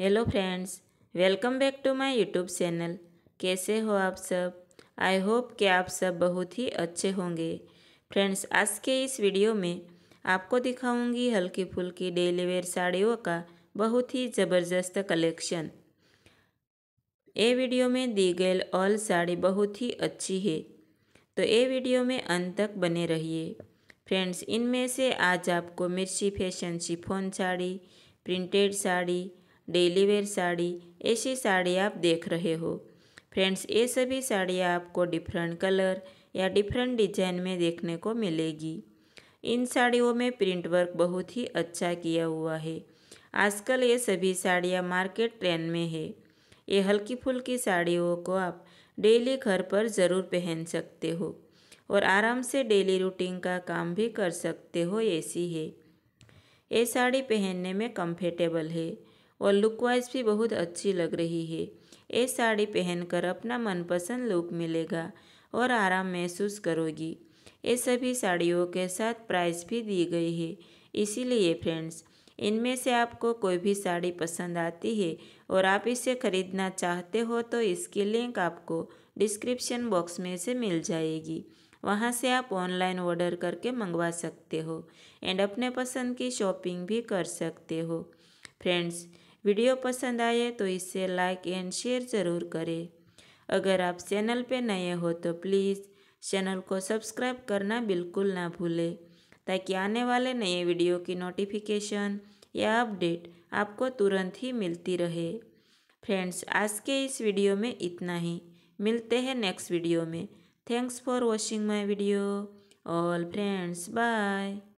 hello friends welcome back to my YouTube channel कैसे हो आप सब आई होप कि आप सब बहुत ही अच्छे होंगे फ्रेंड्स आज के इस वीडियो में आपको दिखाऊंगी हल्की फुल्की डेली वेयर साड़ियों का बहुत ही ज़बरदस्त कलेक्शन ये वीडियो में दी गई ऑल साड़ी बहुत ही अच्छी है तो ये वीडियो में अंत तक बने रहिए फ्रेंड्स इनमें से आज आपको Mirchi fashion chiffon sari printed sari daily wear sari ऐसी साड़ी आप देख रहे हो फ्रेंड्स ये सभी साड़ियाँ आपको डिफरेंट कलर या डिफरेंट डिजाइन में देखने को मिलेगी इन साड़ियों में प्रिंट वर्क बहुत ही अच्छा किया हुआ है आजकल ये सभी साड़ियाँ मार्केट ट्रेंड में है ये हल्की फुल्की साड़ियों को आप डेली घर पर ज़रूर पहन सकते हो और आराम से डेली रूटीन का काम भी कर सकते हो ऐसी है ये साड़ी पहनने में कम्फर्टेबल है और लुक वाइज भी बहुत अच्छी लग रही है ये साड़ी पहनकर अपना मनपसंद लुक मिलेगा और आराम महसूस करोगी ये सभी साड़ियों के साथ प्राइस भी दी गई है इसीलिए फ्रेंड्स इनमें से आपको कोई भी साड़ी पसंद आती है और आप इसे ख़रीदना चाहते हो तो इसकी लिंक आपको डिस्क्रिप्शन बॉक्स में से मिल जाएगी वहाँ से आप ऑनलाइन ऑर्डर करके मंगवा सकते हो एंड अपने पसंद की शॉपिंग भी कर सकते हो फ्रेंड्स वीडियो पसंद आए तो इसे लाइक एंड शेयर ज़रूर करें अगर आप चैनल पे नए हो तो प्लीज़ चैनल को सब्सक्राइब करना बिल्कुल ना भूलें ताकि आने वाले नए वीडियो की नोटिफिकेशन या अपडेट आपको तुरंत ही मिलती रहे फ्रेंड्स आज के इस वीडियो में इतना ही मिलते हैं नेक्स्ट वीडियो में thanks for watching my video all friends bye